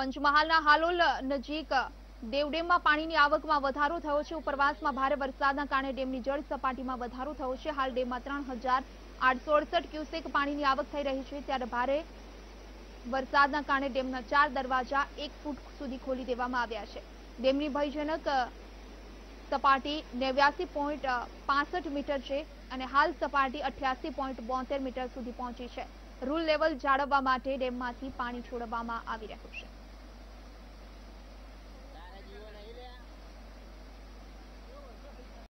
પંચમહાલના હાલોલ નજીક દેવડેમમાં પાણીની આવકમાં વધારો થયો છે ઉપરવાસમાં ભારે વરસાદના કારણે ડેમની જળ સપાટીમાં વધારો થયો છે હાલ ડેમમાં ત્રણ હજાર આઠસો અડસઠ ક્યુસેક પાણીની આવક થઈ રહી છે ત્યારે ભારે વરસાદના કારણે ડેમના ચાર દરવાજા એક ફૂટ સુધી ખોલી દેવામાં આવ્યા છે ડેમની ભયજનક સપાટી નેવ્યાસી પોઈન્ટ પાસઠ મીટર છે અને હાલ સપાટી અઠ્યાસી પોઈન્ટ બોતેર મીટર સુધી પહોંચી છે રૂલ લેવલ જાળવવા માટે ડેમમાંથી પાણી છોડવામાં આવી રહ્યું છે